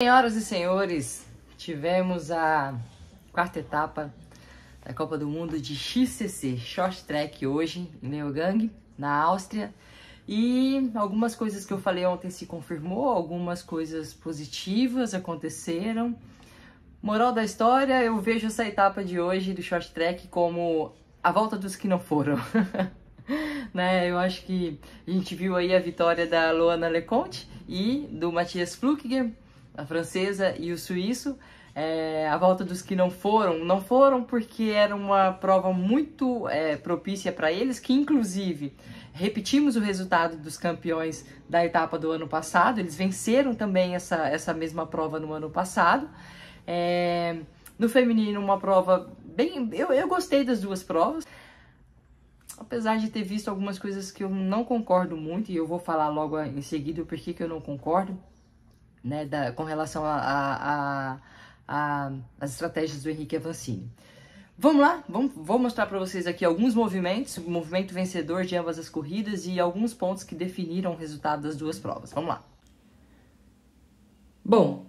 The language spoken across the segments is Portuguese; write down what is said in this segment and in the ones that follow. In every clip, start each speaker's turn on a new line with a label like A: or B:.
A: Senhoras e senhores, tivemos a quarta etapa da Copa do Mundo de XCC, Short Track hoje em Neogang, na Áustria. E algumas coisas que eu falei ontem se confirmou, algumas coisas positivas aconteceram. Moral da história, eu vejo essa etapa de hoje do Short Track como a volta dos que não foram. né? Eu acho que a gente viu aí a vitória da Luana Leconte e do Matias Flukiger a francesa e o suíço. É, a volta dos que não foram, não foram porque era uma prova muito é, propícia para eles, que inclusive repetimos o resultado dos campeões da etapa do ano passado, eles venceram também essa, essa mesma prova no ano passado. É, no feminino, uma prova bem. Eu, eu gostei das duas provas. Apesar de ter visto algumas coisas que eu não concordo muito, e eu vou falar logo em seguida o porquê que eu não concordo, né, da, com relação às estratégias do Henrique Avancini. Vamos lá, vamos, vou mostrar para vocês aqui alguns movimentos, o movimento vencedor de ambas as corridas e alguns pontos que definiram o resultado das duas provas. Vamos lá. Bom,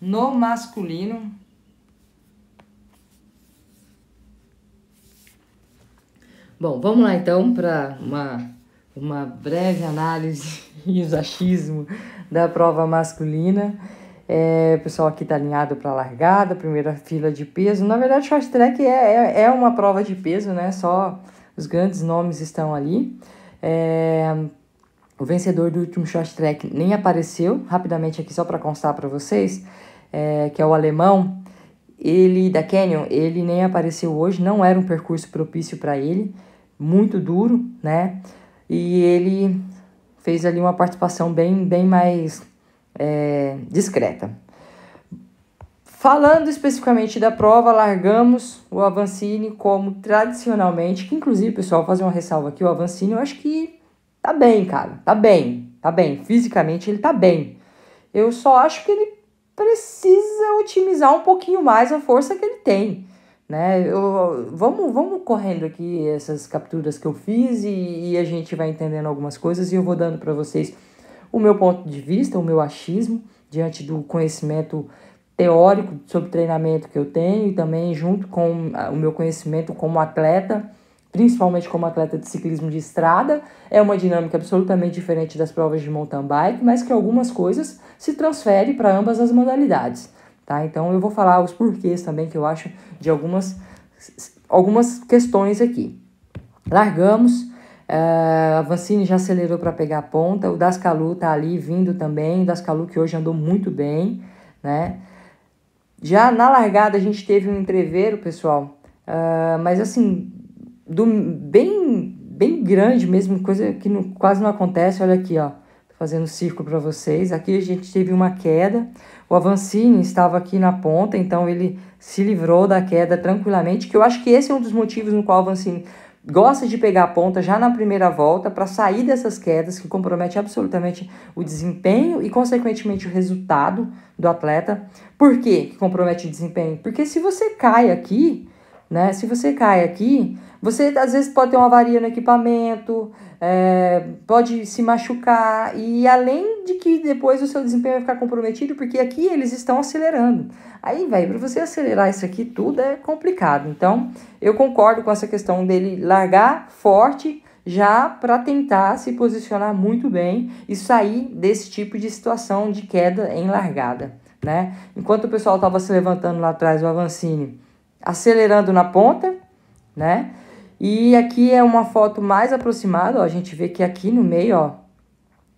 A: no masculino, Bom, vamos lá então para uma, uma breve análise e os achismo da prova masculina. É, o pessoal aqui tá alinhado para largada, primeira fila de peso. Na verdade, short track é, é, é uma prova de peso, né? Só os grandes nomes estão ali. É, o vencedor do último short track nem apareceu. Rapidamente aqui só para constar para vocês, é, que é o alemão. Ele da Canyon, ele nem apareceu hoje. Não era um percurso propício para ele, muito duro, né? E ele fez ali uma participação bem, bem mais é, discreta. Falando especificamente da prova, largamos o Avancini como tradicionalmente, que inclusive, pessoal, fazer uma ressalva aqui, o Avancini eu acho que tá bem, cara, tá bem, tá bem, fisicamente ele tá bem. Eu só acho que ele precisa otimizar um pouquinho mais a força que ele tem. Né? Eu, vamos, vamos correndo aqui essas capturas que eu fiz e, e a gente vai entendendo algumas coisas e eu vou dando para vocês o meu ponto de vista, o meu achismo diante do conhecimento teórico sobre treinamento que eu tenho e também junto com o meu conhecimento como atleta, principalmente como atleta de ciclismo de estrada, é uma dinâmica absolutamente diferente das provas de mountain bike, mas que algumas coisas se transferem para ambas as modalidades tá? Então eu vou falar os porquês também que eu acho de algumas, algumas questões aqui. Largamos, uh, a Vancini já acelerou para pegar a ponta, o Dascalu tá ali vindo também, o Dascalu que hoje andou muito bem, né? Já na largada a gente teve um entreveiro, pessoal, uh, mas assim, do, bem bem grande mesmo, coisa que não, quase não acontece, olha aqui, ó, fazendo círculo para vocês. Aqui a gente teve uma queda, o Avancini estava aqui na ponta, então ele se livrou da queda tranquilamente, que eu acho que esse é um dos motivos no qual o Avancini gosta de pegar a ponta já na primeira volta para sair dessas quedas que compromete absolutamente o desempenho e consequentemente o resultado do atleta. Por quê que compromete o desempenho? Porque se você cai aqui, né? Se você cai aqui, você às vezes pode ter uma avaria no equipamento, é, pode se machucar, e além de que depois o seu desempenho vai ficar comprometido, porque aqui eles estão acelerando. Aí, velho, para você acelerar isso aqui tudo é complicado. Então, eu concordo com essa questão dele largar forte já para tentar se posicionar muito bem e sair desse tipo de situação de queda em largada. Né? Enquanto o pessoal estava se levantando lá atrás, o Avancini acelerando na ponta, né? E aqui é uma foto mais aproximada, ó, a gente vê que aqui no meio, ó,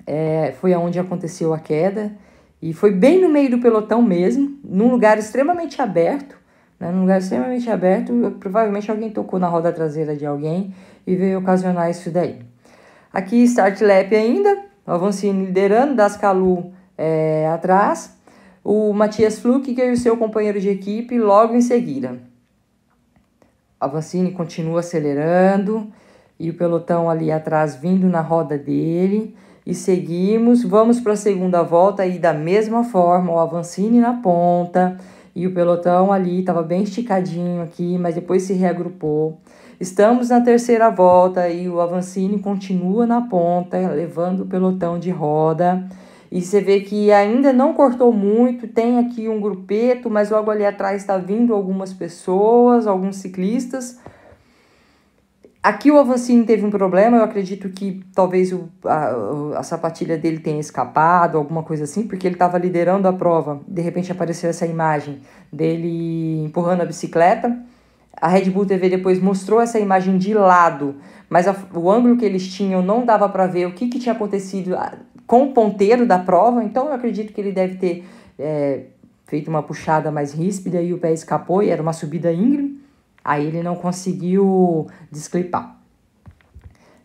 A: é, foi aonde aconteceu a queda e foi bem no meio do pelotão mesmo, num lugar extremamente aberto, né, num lugar extremamente aberto, provavelmente alguém tocou na roda traseira de alguém e veio ocasionar isso daí. Aqui Start Lap ainda, o Avancini liderando, Dascalu é, atrás, o Matias Flukiger e é o seu companheiro de equipe logo em seguida. Avancini continua acelerando e o pelotão ali atrás vindo na roda dele. E seguimos, vamos para a segunda volta e da mesma forma, o Avancini na ponta e o pelotão ali estava bem esticadinho aqui, mas depois se reagrupou. Estamos na terceira volta e o Avancini continua na ponta, levando o pelotão de roda. E você vê que ainda não cortou muito, tem aqui um grupeto, mas logo ali atrás está vindo algumas pessoas, alguns ciclistas. Aqui o Avancini teve um problema, eu acredito que talvez o, a, a sapatilha dele tenha escapado, alguma coisa assim, porque ele estava liderando a prova. De repente apareceu essa imagem dele empurrando a bicicleta. A Red Bull TV depois mostrou essa imagem de lado mas a, o ângulo que eles tinham não dava para ver o que, que tinha acontecido ah, com o ponteiro da prova, então eu acredito que ele deve ter é, feito uma puxada mais ríspida e o pé escapou e era uma subida íngreme, aí ele não conseguiu desclipar.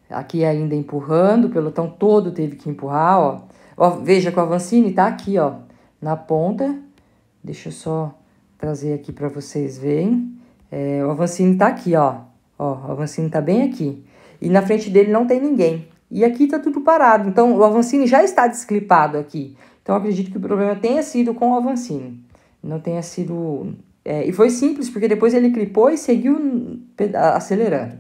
A: Aqui ainda empurrando, o pelotão todo teve que empurrar, ó. ó veja que o Avancini tá aqui, ó, na ponta. Deixa eu só trazer aqui para vocês verem. É, o Avancini tá aqui, ó. Ó, o Avancini tá bem aqui e na frente dele não tem ninguém. E aqui está tudo parado. Então o Avancini já está desclipado aqui. Então acredito que o problema tenha sido com o Avancini. Não tenha sido. É, e foi simples, porque depois ele clipou e seguiu acelerando.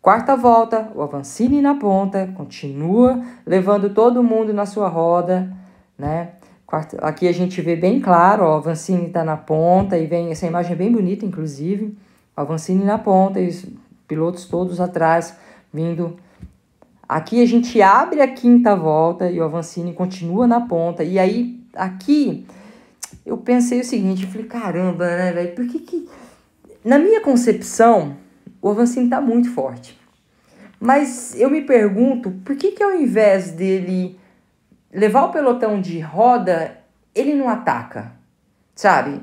A: Quarta volta, o Avancini na ponta, continua levando todo mundo na sua roda, né? Quarta, aqui a gente vê bem claro, ó, o Avancini está na ponta e vem essa imagem é bem bonita, inclusive. O Avancini na ponta e os pilotos todos atrás vindo. Aqui a gente abre a quinta volta e o Avancini continua na ponta. E aí, aqui, eu pensei o seguinte, eu falei, caramba, né, velho, por que que... Na minha concepção, o Avancini tá muito forte. Mas eu me pergunto, por que que ao invés dele levar o pelotão de roda, ele não ataca, sabe?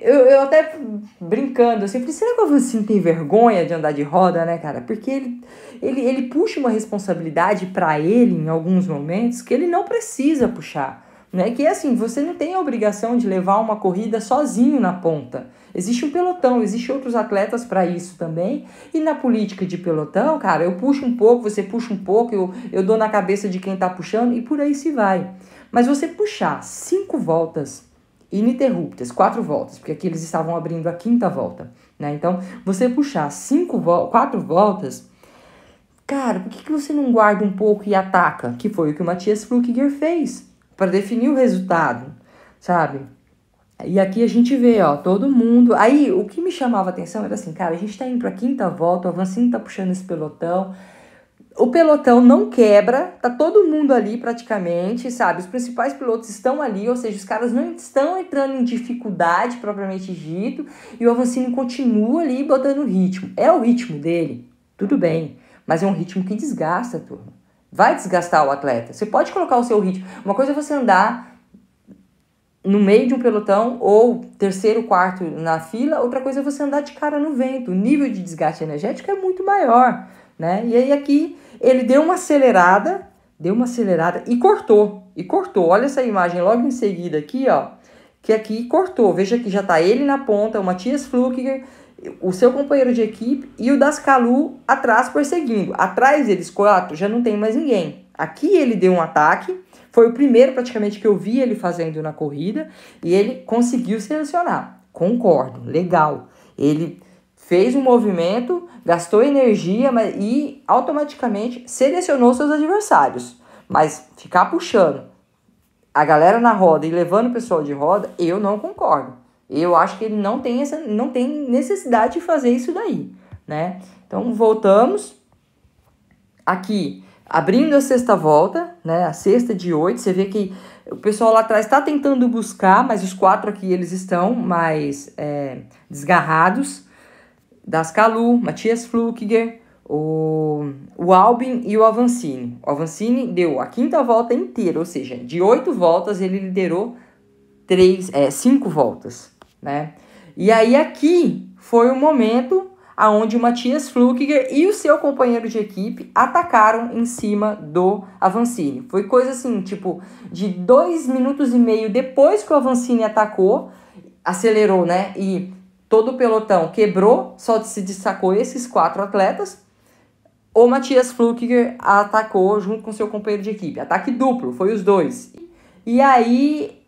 A: eu, eu até brincando assim, falei, será que o tem vergonha de andar de roda, né, cara? Porque ele, ele, ele puxa uma responsabilidade para ele em alguns momentos que ele não precisa puxar. Né? Que é assim, você não tem a obrigação de levar uma corrida sozinho na ponta. Existe um pelotão, existe outros atletas para isso também. E na política de pelotão, cara, eu puxo um pouco, você puxa um pouco, eu, eu dou na cabeça de quem está puxando e por aí se vai. Mas você puxar cinco voltas ininterruptas, quatro voltas, porque aqui eles estavam abrindo a quinta volta, né? Então, você puxar cinco vo quatro voltas, cara, por que, que você não guarda um pouco e ataca? Que foi o que o Matias Flukiger fez para definir o resultado, sabe? E aqui a gente vê, ó, todo mundo. Aí o que me chamava atenção era assim, cara, a gente tá indo pra quinta volta, o Avancini tá puxando esse pelotão o pelotão não quebra, tá todo mundo ali praticamente, sabe? Os principais pilotos estão ali, ou seja, os caras não estão entrando em dificuldade propriamente dito, e o Avancini continua ali botando ritmo. É o ritmo dele, tudo bem, mas é um ritmo que desgasta, turma. Vai desgastar o atleta. Você pode colocar o seu ritmo. Uma coisa é você andar no meio de um pelotão ou terceiro, quarto na fila, outra coisa é você andar de cara no vento. O nível de desgaste energético é muito maior né? E aí aqui ele deu uma acelerada, deu uma acelerada e cortou, e cortou. Olha essa imagem logo em seguida aqui, ó, que aqui cortou. Veja que já está ele na ponta, o Matias Flucker, o seu companheiro de equipe e o Dascalu atrás perseguindo. Atrás deles quatro já não tem mais ninguém. Aqui ele deu um ataque, foi o primeiro praticamente que eu vi ele fazendo na corrida e ele conseguiu selecionar. Concordo, legal. Ele fez um movimento, gastou energia e automaticamente selecionou seus adversários. Mas ficar puxando a galera na roda e levando o pessoal de roda, eu não concordo. Eu acho que ele não tem, essa, não tem necessidade de fazer isso daí, né? Então, voltamos aqui, abrindo a sexta volta, né? A sexta de oito, você vê que o pessoal lá atrás está tentando buscar, mas os quatro aqui, eles estão mais é, desgarrados, das Kalu, Matias Flukiger, o, o Albin e o Avancini. O Avancini deu a quinta volta inteira, ou seja, de oito voltas ele liderou três, é, cinco voltas, né? E aí aqui foi o momento aonde o Matias Flukiger e o seu companheiro de equipe atacaram em cima do Avancini. Foi coisa assim, tipo, de dois minutos e meio depois que o Avancini atacou, acelerou, né? E todo o pelotão quebrou, só se destacou esses quatro atletas. O Matias Flukiger atacou junto com seu companheiro de equipe. Ataque duplo, foi os dois. E aí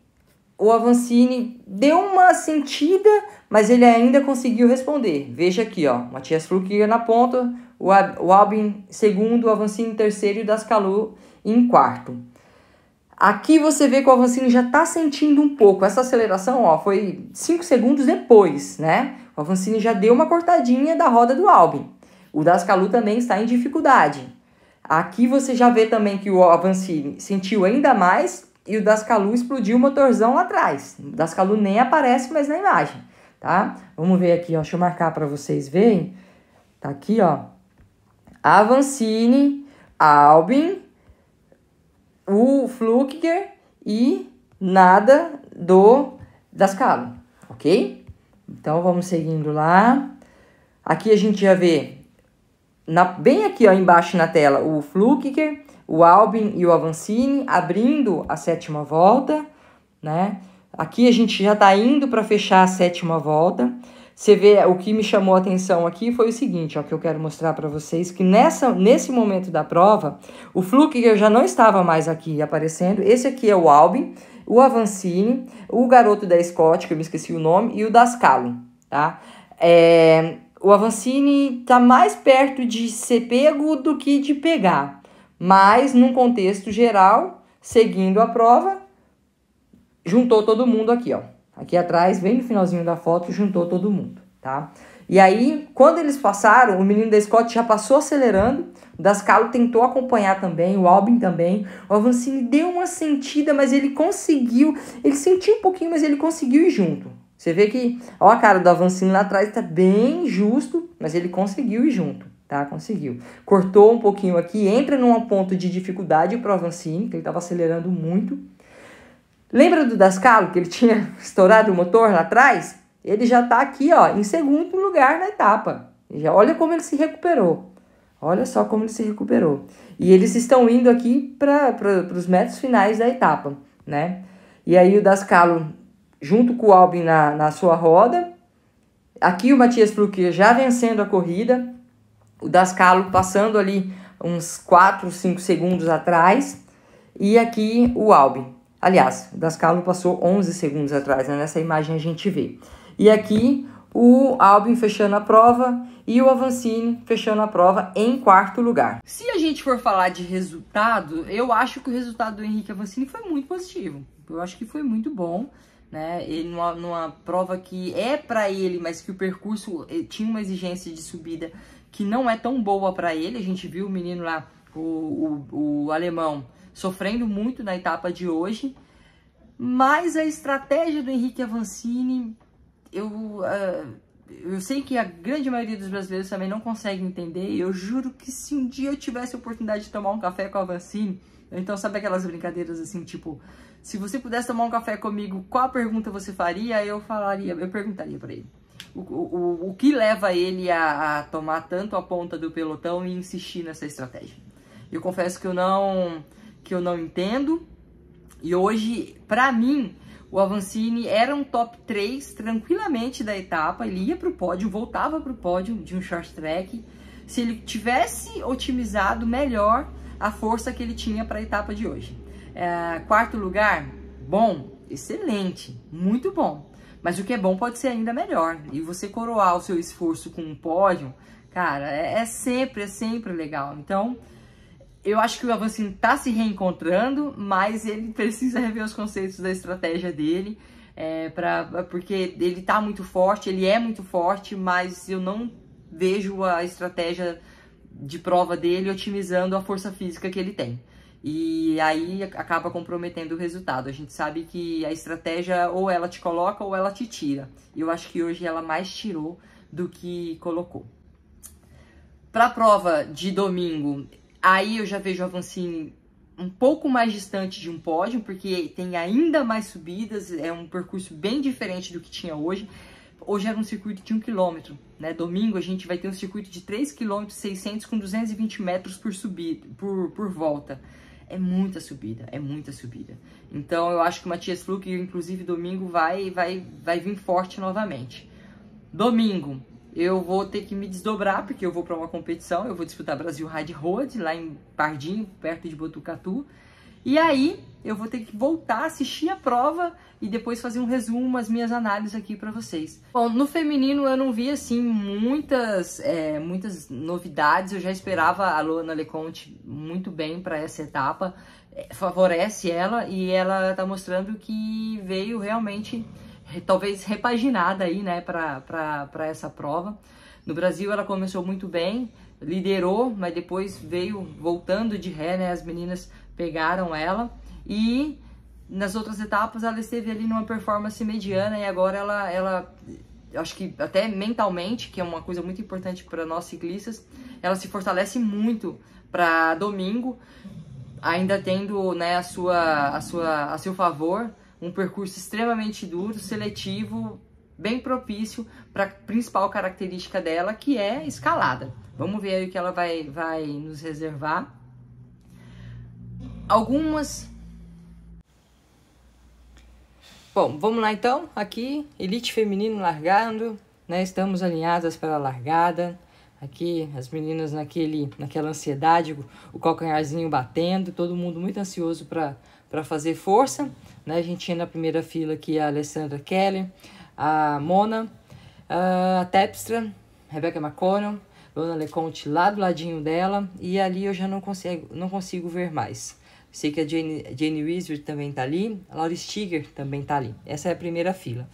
A: o Avancini deu uma sentida, mas ele ainda conseguiu responder. Veja aqui, ó, Matias Flukiger na ponta, o, Albin segundo, o Avancini terceiro e o Dascalu em quarto. Aqui você vê que o Avancini já está sentindo um pouco. Essa aceleração ó, foi 5 segundos depois, né? O Avancini já deu uma cortadinha da roda do Albin. O Dascalu também está em dificuldade. Aqui você já vê também que o Avancini sentiu ainda mais e o Dascalu explodiu o motorzão lá atrás. O Dascalu nem aparece mais na imagem, tá? Vamos ver aqui, ó. Deixa eu marcar para vocês verem. Tá aqui, ó. Avancini, Albin, o Flukiger e nada do das calo, ok? Então vamos seguindo lá. Aqui a gente já vê, na, bem aqui ó, embaixo na tela, o Flukiger, o Albin e o Avancini abrindo a sétima volta, né? Aqui a gente já está indo para fechar a sétima volta. Você vê, o que me chamou a atenção aqui foi o seguinte, ó, que eu quero mostrar para vocês, que nessa, nesse momento da prova, o Fluke já não estava mais aqui aparecendo, esse aqui é o Albin, o Avancini, o garoto da Scott, que eu me esqueci o nome, e o Dascalo, tá? É, o Avancini tá mais perto de ser pego do que de pegar, mas num contexto geral, seguindo a prova, juntou todo mundo aqui, ó. Aqui atrás, bem no finalzinho da foto, juntou todo mundo, tá? E aí, quando eles passaram, o menino da Scott já passou acelerando, o Dascalo tentou acompanhar também, o Albin também. O Avancini deu uma sentida, mas ele conseguiu, ele sentiu um pouquinho, mas ele conseguiu ir junto. Você vê que, ó a cara do Avancini lá atrás, tá bem justo, mas ele conseguiu ir junto. Tá, conseguiu. Cortou um pouquinho aqui, entra num ponto de dificuldade para o Avancini, que ele estava acelerando muito. Lembra do Dascalo, que ele tinha estourado o motor lá atrás? Ele já está aqui ó, em segundo lugar na etapa. Já olha como ele se recuperou. Olha só como ele se recuperou. E eles estão indo aqui para os metros finais da etapa. né? E aí o Dascalo, junto com o Albin na, na sua roda. Aqui o Matias Fluke já vencendo a corrida. O Dascalo passando ali uns 4, 5 segundos atrás. E aqui o Albin. Aliás, o Dascalo passou 11 segundos atrás, né? nessa imagem a gente vê. E aqui o Albin fechando a prova e o Avancini fechando a prova em quarto lugar. Se a gente for falar de resultado, eu acho que o resultado do Henrique Avancini foi muito positivo. Eu acho que foi muito bom. Né? Ele numa, numa prova que é para ele, mas que o percurso eh, tinha uma exigência de subida que não é tão boa para ele. A gente viu o menino lá, o, o, o alemão, sofrendo muito na etapa de hoje. Mas a estratégia do Henrique Avancini, eu, uh, eu sei que a grande maioria dos brasileiros também não consegue entender. E eu juro que se um dia eu tivesse a oportunidade de tomar um café com a Avancini, então sabe aquelas brincadeiras assim, tipo, se você pudesse tomar um café comigo, qual pergunta você faria? Eu falaria, eu perguntaria para ele. O, o, o que leva ele a, a tomar tanto a ponta do pelotão e insistir nessa estratégia? Eu confesso que eu não que eu não entendo. E hoje, para mim, o Avancini era um top 3 tranquilamente da etapa, ele ia para o pódio, voltava para o pódio de um short track. Se ele tivesse otimizado melhor a força que ele tinha para a etapa de hoje. É, quarto lugar, bom, excelente, muito bom. Mas o que é bom pode ser ainda melhor. E você coroar o seu esforço com um pódio, cara, é, é sempre, é sempre legal. Então, eu acho que o Avancin tá se reencontrando, mas ele precisa rever os conceitos da estratégia dele. É, pra, porque ele tá muito forte, ele é muito forte, mas eu não vejo a estratégia de prova dele otimizando a força física que ele tem. E aí acaba comprometendo o resultado. A gente sabe que a estratégia ou ela te coloca ou ela te tira. E eu acho que hoje ela mais tirou do que colocou. Para a prova de domingo, Aí eu já vejo o Avancini um pouco mais distante de um pódio, porque tem ainda mais subidas, é um percurso bem diferente do que tinha hoje. Hoje era um circuito de 1 km, né? Domingo a gente vai ter um circuito de 3 km 600 com 220 metros por subida, por, por volta. É muita subida, é muita subida. Então eu acho que o Matias Fluke, inclusive domingo, vai, vai, vai vir forte novamente. Domingo, eu vou ter que me desdobrar, porque eu vou para uma competição, eu vou disputar Brasil Hard Road, lá em Pardinho, perto de Botucatu. E aí, eu vou ter que voltar, assistir a prova e depois fazer um resumo, as minhas análises aqui para vocês. Bom, no feminino eu não vi, assim, muitas, é, muitas novidades. Eu já esperava a Luana Leconte muito bem para essa etapa. É, favorece ela e ela está mostrando que veio realmente talvez repaginada aí, né, para essa prova. No Brasil ela começou muito bem, liderou, mas depois veio voltando de ré, né, as meninas pegaram ela e nas outras etapas ela esteve ali numa performance mediana e agora ela ela acho que até mentalmente, que é uma coisa muito importante para nós ciclistas, ela se fortalece muito para domingo, ainda tendo, né, a sua a sua a seu favor um percurso extremamente duro, seletivo, bem propício para a principal característica dela, que é escalada. Vamos ver aí o que ela vai, vai nos reservar. Algumas. Bom, vamos lá então. Aqui, elite feminino largando, né? Estamos alinhadas para a largada. Aqui, as meninas naquele, naquela ansiedade, o, o calcanharzinho batendo, todo mundo muito ansioso para fazer força né? A gente tinha na primeira fila aqui a Alessandra Kelly, a Mona, a Tepstra, Rebecca McConnell, Lona Leconte lá do ladinho dela, e ali eu já não consigo, não consigo ver mais. Sei que a Jane, Jane também tá ali, a Laura Stiger também tá ali. Essa é a primeira fila.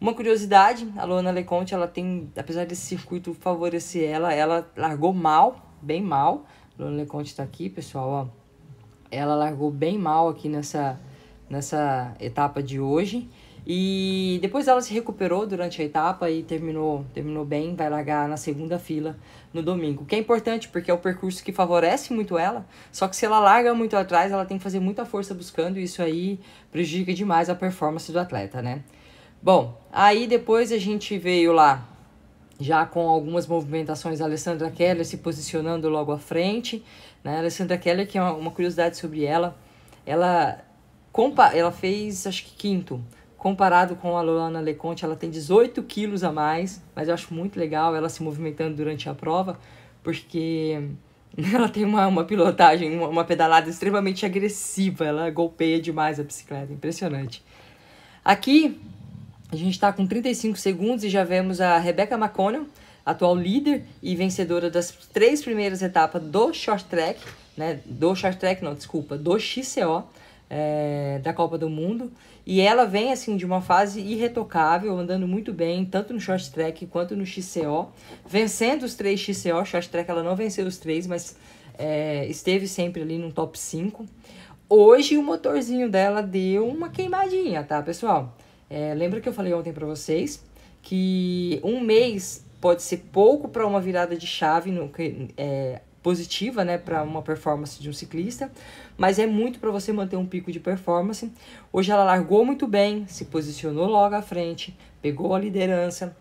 A: Uma curiosidade, a Luana Leconte, ela tem, apesar desse circuito favorecer ela, ela largou mal, bem mal. A Luana Leconte tá aqui, pessoal, ó. Ela largou bem mal aqui nessa nessa etapa de hoje. E depois ela se recuperou durante a etapa e terminou, terminou bem, vai largar na segunda fila no domingo. O que é importante porque é o percurso que favorece muito ela, só que se ela larga muito atrás, ela tem que fazer muita força buscando e isso aí prejudica demais a performance do atleta, né? Bom, aí depois a gente veio lá já com algumas movimentações a Alessandra Keller se posicionando logo à frente, né? A Alessandra Keller, que é uma curiosidade sobre ela, ela Compa ela fez, acho que quinto. Comparado com a Lorana Leconte, ela tem 18 quilos a mais, mas eu acho muito legal ela se movimentando durante a prova, porque ela tem uma, uma pilotagem, uma, uma pedalada extremamente agressiva, ela golpeia demais a bicicleta, impressionante. Aqui, a gente está com 35 segundos e já vemos a Rebecca McConnell, atual líder e vencedora das três primeiras etapas do Short Track, né? Do Short Track, não, desculpa, do XCO é, da Copa do Mundo. E ela vem assim de uma fase irretocável, andando muito bem, tanto no short track quanto no XCO, vencendo os três XCO. Short track ela não venceu os três, mas é, esteve sempre ali no top 5. Hoje o motorzinho dela deu uma queimadinha, tá, pessoal? É, lembra que eu falei ontem para vocês que um mês pode ser pouco para uma virada de chave no, é, positiva né, para uma performance de um ciclista, mas é muito para você manter um pico de performance. Hoje ela largou muito bem, se posicionou logo à frente, pegou a liderança.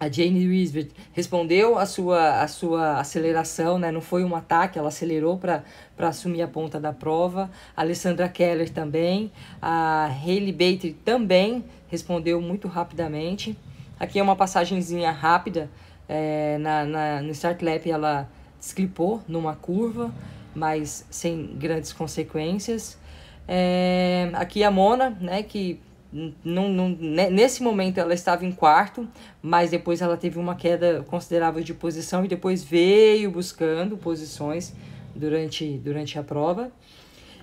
A: A Jane Wisbert respondeu a sua, a sua aceleração, né? não foi um ataque, ela acelerou para assumir a ponta da prova. A Alessandra Keller também, a Hayley Bater também respondeu muito rapidamente. Aqui é uma passagenzinha rápida, é, na, na, no Start Lap ela desclipou numa curva, mas sem grandes consequências. É, aqui a Mona, né, que não, não, né, nesse momento ela estava em quarto, mas depois ela teve uma queda considerável de posição e depois veio buscando posições durante, durante a prova.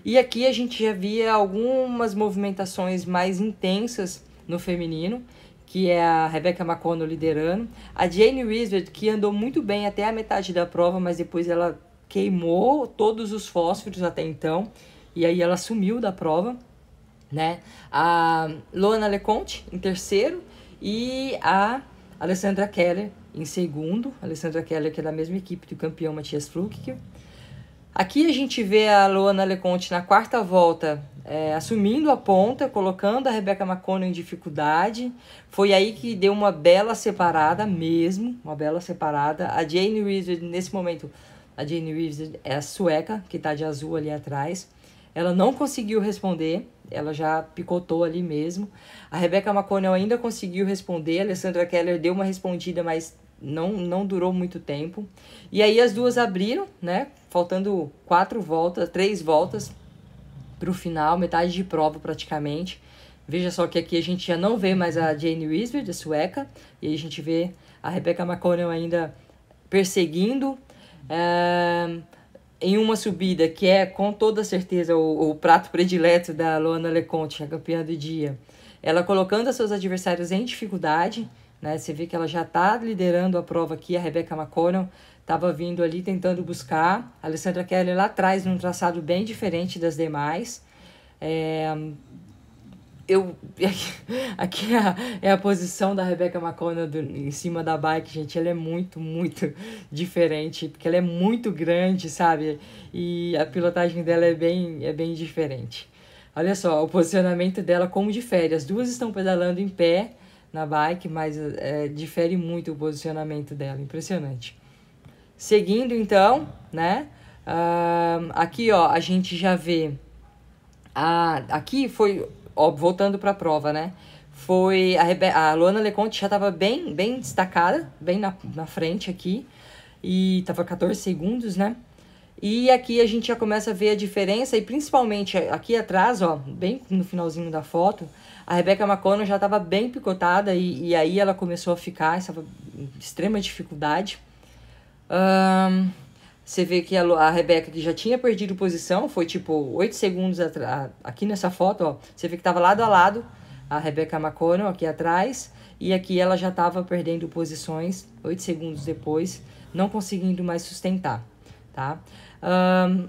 A: E aqui a gente já via algumas movimentações mais intensas no feminino que é a Rebecca McConnell liderando. A Jane Wisard, que andou muito bem até a metade da prova, mas depois ela queimou todos os fósforos até então. E aí ela sumiu da prova, né? A Loana Leconte em terceiro e a Alessandra Keller em segundo. Alessandra Keller, que é da mesma equipe do campeão Matias Fluke. Aqui a gente vê a Luana Leconte na quarta volta é, assumindo a ponta, colocando a Rebecca McConnell em dificuldade. Foi aí que deu uma bela separada mesmo, uma bela separada. A Jane Reeves, nesse momento, a Jane Reeves é a sueca, que está de azul ali atrás. Ela não conseguiu responder, ela já picotou ali mesmo. A Rebecca Maconel ainda conseguiu responder, a Alessandra Keller deu uma respondida, mas não, não durou muito tempo. E aí as duas abriram, né? faltando quatro voltas, três voltas para o final, metade de prova praticamente. Veja só que aqui a gente já não vê mais a Jane Wisbard, a sueca, e a gente vê a Rebecca McConnell ainda perseguindo. É, em uma subida que é com toda certeza o, o prato predileto da Luana Leconte, a campeã do dia. Ela colocando seus adversários em dificuldade, né? Você vê que ela já está liderando a prova aqui, a Rebecca McConnell estava vindo ali tentando buscar. A Alessandra Keller lá atrás, num traçado bem diferente das demais. É, eu aqui, é a, é, a, posição da Rebecca McConnell do, em cima da bike, gente. Ela é muito, muito diferente, porque ela é muito grande, sabe? E a pilotagem dela é bem, é bem diferente. Olha só, o posicionamento dela como difere. As duas estão pedalando em pé na bike, mas é, difere muito o posicionamento dela. Impressionante. Seguindo então, né? Uh, aqui ó, a gente já vê a, aqui foi ó, voltando para a prova, né? Foi a, Rebe a Luana Leconte já estava bem, bem destacada, bem na, na frente aqui e estava 14 segundos, né? E aqui a gente já começa a ver a diferença e principalmente aqui atrás, ó, bem no finalzinho da foto, a Rebeca McConnell já estava bem picotada e, e aí ela começou a ficar, estava extrema dificuldade. Um, você vê que a, a Rebeca, que já tinha perdido posição, foi tipo 8 segundos atrás. Aqui nessa foto, ó, você vê que estava lado a lado a Rebeca McConnell aqui atrás. E aqui ela já estava perdendo posições 8 segundos depois, não conseguindo mais sustentar. Tá? Um,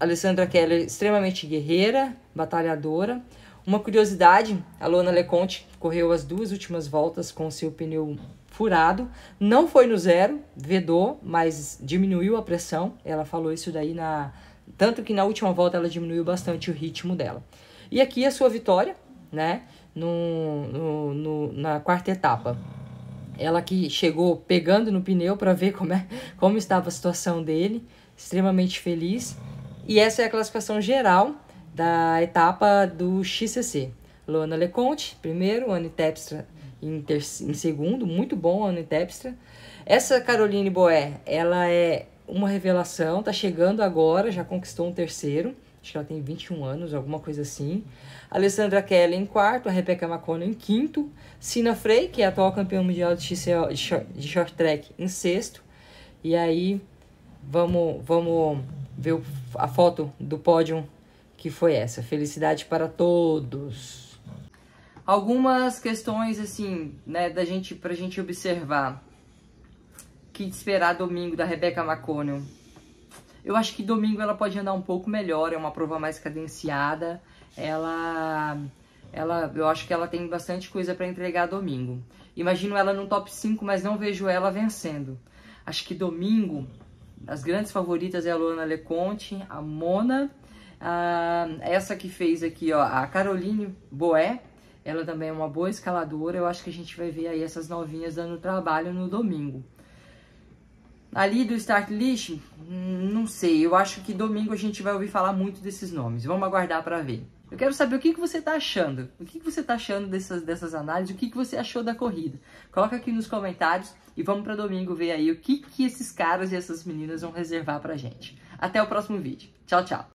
A: Alessandra Keller, extremamente guerreira, batalhadora. Uma curiosidade, a Lona Leconte correu as duas últimas voltas com seu pneu furado, não foi no zero, vedou, mas diminuiu a pressão. Ela falou isso daí na tanto que na última volta ela diminuiu bastante o ritmo dela. E aqui a sua vitória, né, no, no, no na quarta etapa. Ela que chegou pegando no pneu para ver como, é, como estava a situação dele, extremamente feliz. E essa é a classificação geral da etapa do XCC. Luana Leconte, primeiro, Anne Tepstra, em, ter, em segundo, muito bom ano em Tepstra. Essa Caroline Boé, ela é uma revelação, tá chegando agora, já conquistou um terceiro. Acho que ela tem 21 anos, alguma coisa assim. Alessandra Kelly em quarto, a Rebecca McConnell em quinto. Sina Frey, que é a atual campeã mundial de, XCO, de short track, em sexto. E aí, vamos, vamos ver a foto do pódio que foi essa. Felicidade para todos! Algumas questões, assim, né, da gente, pra gente observar. Que esperar domingo da Rebecca McConnell. Eu acho que domingo ela pode andar um pouco melhor, é uma prova mais cadenciada. Ela ela, eu acho que ela tem bastante coisa para entregar domingo. Imagino ela no top 5, mas não vejo ela vencendo. Acho que domingo, as grandes favoritas é a Luana Leconte, a Mona, a, essa que fez aqui, ó, a Caroline Boé, ela também é uma boa escaladora. Eu acho que a gente vai ver aí essas novinhas dando trabalho no domingo. Ali do start list, hum, não sei. Eu acho que domingo a gente vai ouvir falar muito desses nomes. Vamos aguardar para ver. Eu quero saber o que, que você está achando. O que, que você está achando dessas, dessas análises? O que, que você achou da corrida? Coloca aqui nos comentários e vamos para domingo ver aí o que, que esses caras e essas meninas vão reservar para gente. Até o próximo vídeo. Tchau, tchau.